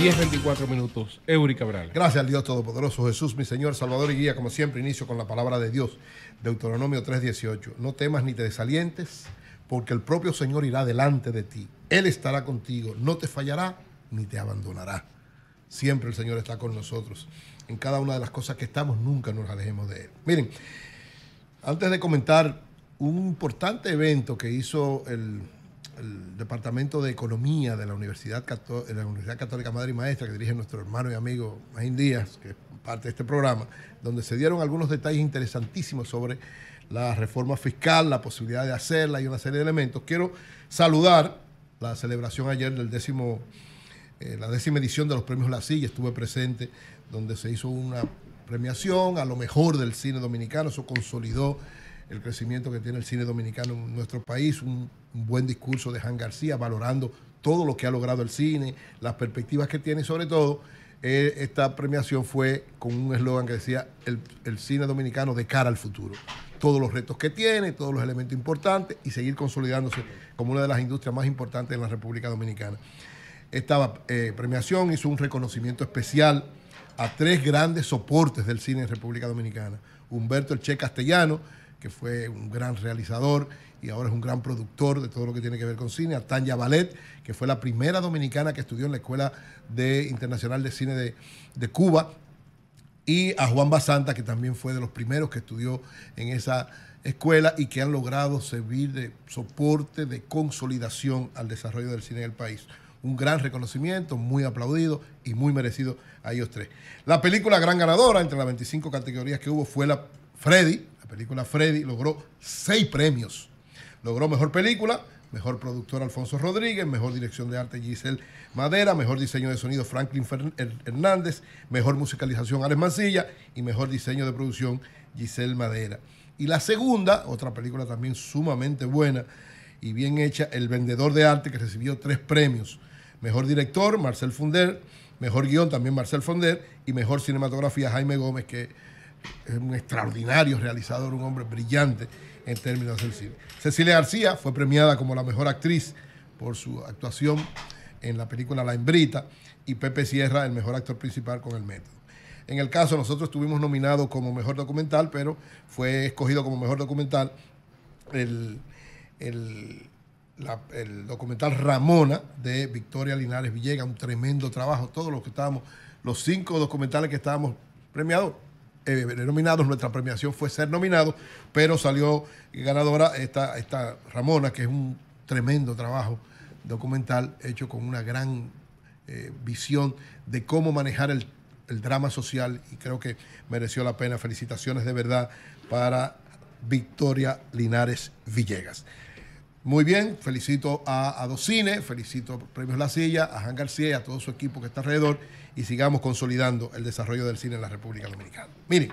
10-24 minutos. Eury Cabral. Gracias al Dios Todopoderoso, Jesús, mi Señor, Salvador y Guía. Como siempre, inicio con la palabra de Dios. Deuteronomio 3:18. No temas ni te desalientes, porque el propio Señor irá delante de ti. Él estará contigo, no te fallará ni te abandonará. Siempre el Señor está con nosotros. En cada una de las cosas que estamos, nunca nos alejemos de Él. Miren, antes de comentar un importante evento que hizo el el Departamento de Economía de la Universidad, la Universidad Católica Madre y Maestra, que dirige nuestro hermano y amigo Maín Díaz, que es parte de este programa, donde se dieron algunos detalles interesantísimos sobre la reforma fiscal, la posibilidad de hacerla y una serie de elementos. Quiero saludar la celebración ayer del décimo, eh, la décima edición de los premios La Silla, estuve presente, donde se hizo una premiación a lo mejor del cine dominicano, eso consolidó el crecimiento que tiene el cine dominicano en nuestro país, un, buen discurso de Jan García valorando todo lo que ha logrado el cine, las perspectivas que tiene sobre todo eh, esta premiación fue con un eslogan que decía el, cine dominicano de cara al futuro. Todos los retos que tiene, todos los elementos importantes y seguir consolidándose como una de las industrias más importantes en la República Dominicana. Esta eh, premiación hizo un reconocimiento especial a tres grandes soportes del cine en República Dominicana. Humberto El Che Castellano, que fue un gran realizador y ahora es un gran productor de todo lo que tiene que ver con cine, a Tanya Ballet, que fue la primera dominicana que estudió en la Escuela de Internacional de Cine de, de Cuba, y a Juan Basanta, que también fue de los primeros que estudió en esa escuela y que han logrado servir de soporte, de consolidación al desarrollo del cine en el país. Un gran reconocimiento, muy aplaudido y muy merecido a ellos tres. La película gran ganadora entre las 25 categorías que hubo fue la Freddy, la película Freddy, logró seis premios. Logró mejor película, mejor productor Alfonso Rodríguez, mejor dirección de arte Giselle Madera, mejor diseño de sonido Franklin Hernández, mejor musicalización Alex Mancilla y mejor diseño de producción Giselle Madera. Y la segunda, otra película también sumamente buena y bien hecha, El Vendedor de Arte, que recibió tres premios. Mejor director, Marcel Funder, mejor guión también Marcel Funder y mejor cinematografía Jaime Gómez, que es un extraordinario realizador, un hombre brillante en términos de cine. Cecilia García fue premiada como la mejor actriz por su actuación en la película La Hembrita y Pepe Sierra, el mejor actor principal con El Método. En el caso, nosotros estuvimos nominados como mejor documental, pero fue escogido como mejor documental el, el documental Ramona de Victoria Linares Villegas, un tremendo trabajo. Todos los que estábamos, los cinco documentales que estábamos premiados, eh, nuestra premiación fue ser nominado, pero salió ganadora esta, esta Ramona, que es un tremendo trabajo documental hecho con una gran eh, visión de cómo manejar el, el drama social y creo que mereció la pena. Felicitaciones de verdad para Victoria Linares Villegas. Muy bien, felicito a, a Docine, felicito a Premios La Silla, a Jan García y a todo su equipo que está alrededor y sigamos consolidando el desarrollo del cine en la República Dominicana. Miren,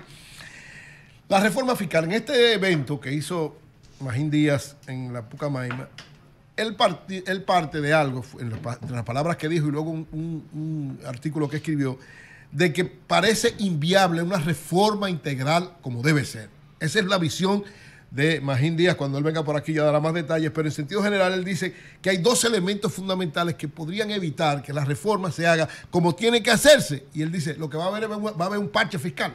la reforma fiscal, en este evento que hizo Magín Díaz en la Pucamaima, él, parte, parte de algo, entre las palabras que dijo y luego un artículo que escribió, de que parece inviable una reforma integral como debe ser. Esa es la visión de Magín Díaz. Cuando él venga por aquí ya dará más detalles, pero en sentido general él dice que hay dos elementos fundamentales que podrían evitar que la reforma se haga como tiene que hacerse. Y él dice, lo que va a haber va a haber un parche fiscal.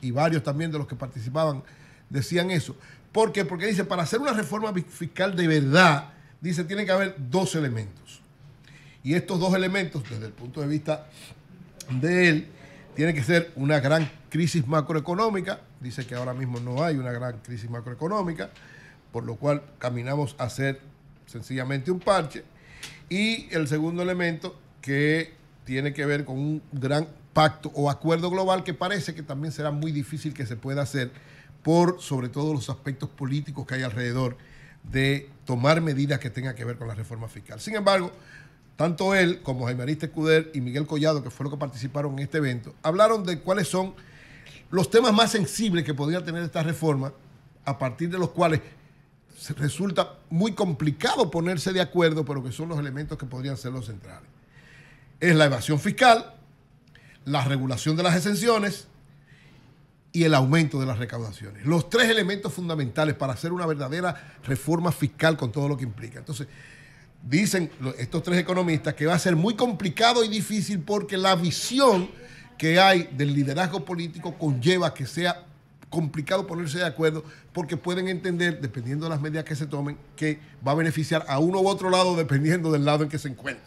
Y varios también de los que participaban decían eso. ¿Por qué? Porque dice, para hacer una reforma fiscal de verdad, dice, tiene que haber dos elementos. Y estos dos elementos, desde el punto de vista de él, tiene que ser una gran crisis macroeconómica. Dice que ahora mismo no hay una gran crisis macroeconómica, por lo cual caminamos a ser sencillamente un parche. Y el segundo elemento que tiene que ver con un gran pacto o acuerdo global que parece que también será muy difícil que se pueda hacer por sobre todo los aspectos políticos que hay alrededor de tomar medidas que tengan que ver con la reforma fiscal. Sin embargo, tanto él como Jaime Ariste Escuder y Miguel Collado, que fueron los que participaron en este evento, hablaron de cuáles son los temas más sensibles que podría tener esta reforma, a partir de los cuales resulta muy complicado ponerse de acuerdo, pero que son los elementos que podrían ser los centrales. Es la evasión fiscal, la regulación de las exenciones y el aumento de las recaudaciones. Los tres elementos fundamentales para hacer una verdadera reforma fiscal con todo lo que implica. Entonces, dicen estos tres economistas que va a ser muy complicado y difícil porque la visión que hay del liderazgo político conlleva que sea complicado ponerse de acuerdo porque pueden entender, dependiendo de las medidas que se tomen, que va a beneficiar a uno u otro lado dependiendo del lado en que se encuentre.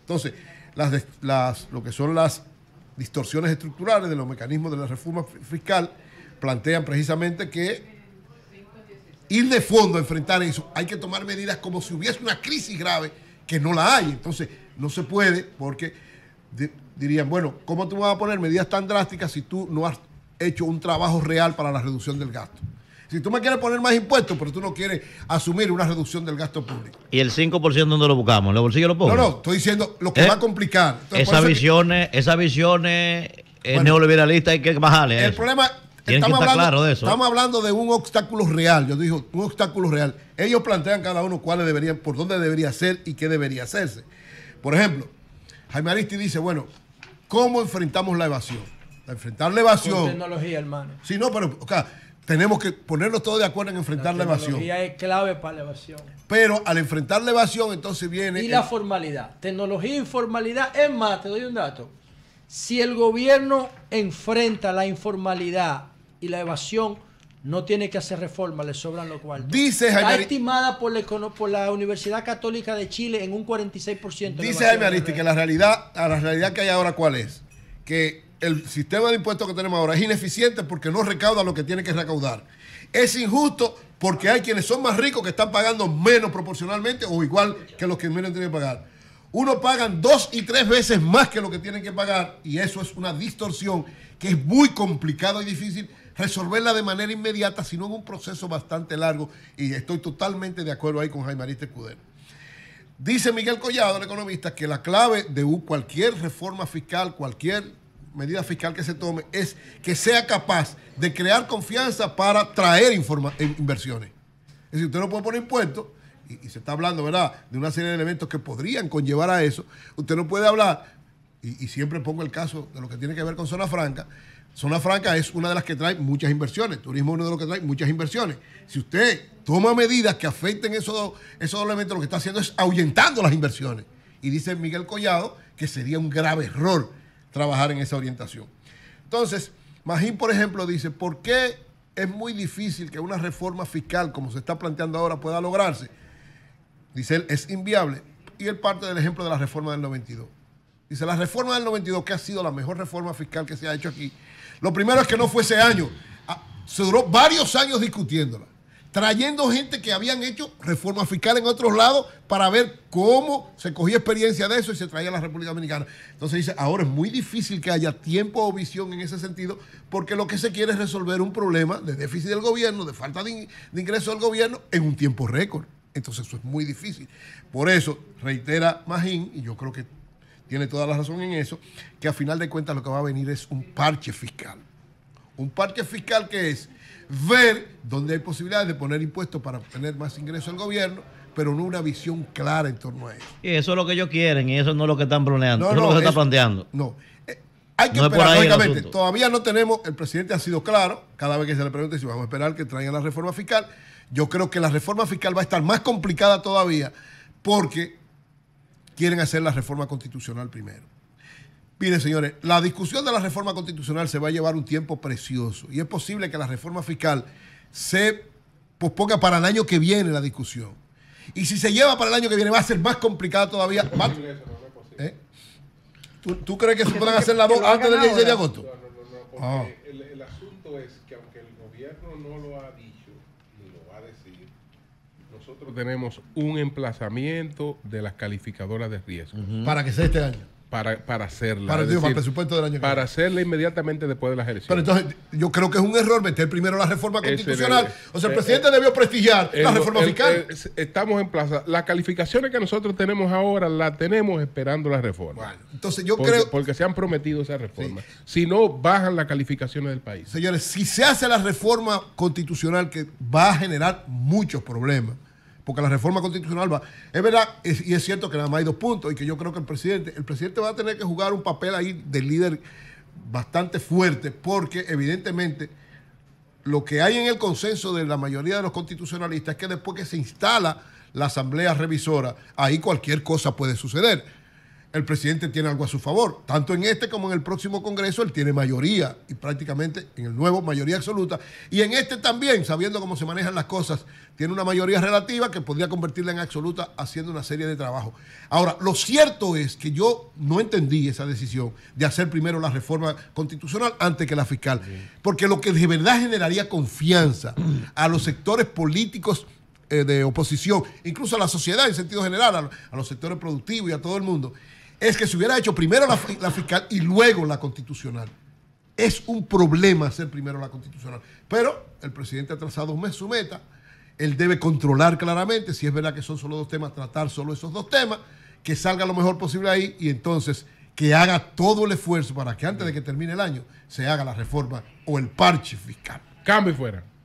Entonces, las, las, lo que son las distorsiones estructurales de los mecanismos de la reforma fiscal plantean precisamente que ir de fondo a enfrentar eso, hay que tomar medidas como si hubiese una crisis grave, que no la hay. Entonces, no se puede porque dirían, bueno, ¿cómo tú vas a poner medidas tan drásticas si tú no has hecho un trabajo real para la reducción del gasto? Si tú me quieres poner más impuestos, pero tú no quieres asumir una reducción del gasto público. ¿Y el 5% dónde lo buscamos? ¿En los bolsillos lo pongo? No, no, estoy diciendo lo que ¿Eh? va a complicar. esas visiones, visiones eh, neoliberalistas hay que bajarle. El problema estamos, hablando, de estamos hablando de un obstáculo real. Yo digo, un obstáculo real. Ellos plantean cada uno cuáles deberían, por dónde debería ser y qué debería hacerse. Por ejemplo, Jaime Aristi dice, bueno, ¿cómo enfrentamos la evasión? enfrentar la evasión. tecnología, hermano. Sí, no, pero tenemos que ponernos todos de acuerdo en enfrentar la, evasión. tecnología es clave para la evasión. Pero al enfrentar la evasión, entonces viene. Y la formalidad. Tecnología e informalidad. Es más, te doy un dato. Si el gobierno enfrenta la informalidad y la evasión no tiene que hacer reforma, le sobran lo cual. Dice Jaime Está estimada por la, Universidad Católica de Chile en un 46%. Dice Jaime Aristi que la realidad, a la realidad que hay ahora, ¿cuál es? Que el sistema de impuestos que tenemos ahora es ineficiente porque no recauda lo que tiene que recaudar. Es injusto porque hay quienes son más ricos que están pagando menos proporcionalmente o igual que los que menos tienen que pagar. Uno pagan dos y tres veces más que lo que tienen que pagar y eso es una distorsión que es muy complicado y difícil resolverla de manera inmediata, sino en un proceso bastante largo. Y estoy totalmente de acuerdo ahí con Jaime Ariste Dice Miguel Collado, el economista, que la clave de cualquier reforma fiscal, cualquier medida fiscal que se tome, es que sea capaz de crear confianza para traer eh, inversiones. Es decir, usted no puede poner impuestos, y, se está hablando, ¿verdad?, de una serie de elementos que podrían conllevar a eso. Usted no puede hablar, y, y siempre pongo el caso de lo que tiene que ver con zona franca, Zona Franca es una de las que trae muchas inversiones. Turismo es uno de los que trae muchas inversiones. Si usted toma medidas que afecten esos, esos elementos, lo que está haciendo es ahuyentando las inversiones. Y dice Miguel Collado que sería un grave error trabajar en esa orientación. Entonces, Magín, por ejemplo, dice, ¿por qué es muy difícil que una reforma fiscal como se está planteando ahora pueda lograrse? Dice él, es inviable. Y él parte del ejemplo de la reforma del 92. Dice, la reforma del 92, que ha sido la mejor reforma fiscal que se ha hecho aquí. Lo primero es que no fue ese año. Ah, se duró varios años discutiéndola, trayendo gente que habían hecho reforma fiscal en otros lados para ver cómo se cogía experiencia de eso y se traía a la República Dominicana. Entonces dice, ahora es muy difícil que haya tiempo o visión en ese sentido, porque lo que se quiere es resolver un problema de déficit del gobierno, de falta de, ingreso del gobierno, en un tiempo récord. Entonces eso es muy difícil. Por eso, reitera Magín, y yo creo que tiene toda la razón en eso, que a final de cuentas lo que va a venir es un parche fiscal. Un parche fiscal que es ver dónde hay posibilidades de poner impuestos para obtener más ingresos al gobierno, pero no una visión clara en torno a eso. Y eso es lo que ellos quieren y eso no es lo que están planeando. No, es lo que se está planteando. No. Eh, hay que todavía no tenemos, el presidente ha sido claro, cada vez que se le pregunta si vamos a esperar que traigan la reforma fiscal, yo creo que la reforma fiscal va a estar más complicada todavía porque quieren hacer la reforma constitucional primero. Miren, señores, la discusión de la reforma constitucional se va a llevar un tiempo precioso y es posible que la reforma fiscal se posponga para el año que viene la discusión. Y si se lleva para el año que viene va a ser más complicada todavía. ¿Eh? ¿Tú, crees que se puedan hacer las dos antes del 16 de agosto? No, no, no, ah. el, el asunto es que aunque el gobierno no lo ha dicho ni lo va a decir, nosotros tenemos un emplazamiento de las calificadoras de riesgo. Para que sea este año para, para hacerla. Para, para, el presupuesto del año Para hacerla inmediatamente después de las elecciones. Pero entonces, yo creo que es un error meter primero la reforma constitucional. o sea, el eh, presidente eh, debió prestigiar la reforma fiscal. Eh, estamos en plaza. Las calificaciones que nosotros tenemos ahora las tenemos esperando la reforma. Bueno, entonces yo creo. Porque se han prometido esa reforma. Si no, bajan las calificaciones del país. Señores, si se hace la reforma constitucional que va a generar muchos problemas porque la reforma constitucional va. Es verdad, y es cierto que nada más hay dos puntos, y que yo creo que el presidente, el presidente va a tener que jugar un papel ahí de líder bastante fuerte, porque evidentemente lo que hay en el consenso de la mayoría de los constitucionalistas es que después que se instala la asamblea revisora, ahí cualquier cosa puede suceder el presidente tiene algo a su favor. Tanto en este como en el próximo Congreso, él tiene mayoría y prácticamente en el nuevo mayoría absoluta. Y en este también, sabiendo cómo se manejan las cosas, tiene una mayoría relativa que podría convertirla en absoluta haciendo una serie de trabajos. Ahora, lo cierto es que yo no entendí esa decisión de hacer primero la reforma constitucional antes que la fiscal, porque lo que de verdad generaría confianza a los sectores políticos eh, de oposición, incluso a la sociedad en sentido general, a los sectores productivos y a todo el mundo, es que se hubiera hecho primero la, fiscal y luego la constitucional. Es un problema hacer primero la constitucional. Pero el presidente ha trazado un mes su meta. Él debe controlar claramente, si es verdad que son solo dos temas, tratar solo esos dos temas, que salga lo mejor posible ahí y entonces que haga todo el esfuerzo para que antes de que termine el año se haga la reforma o el parche fiscal. Cambio y fuera.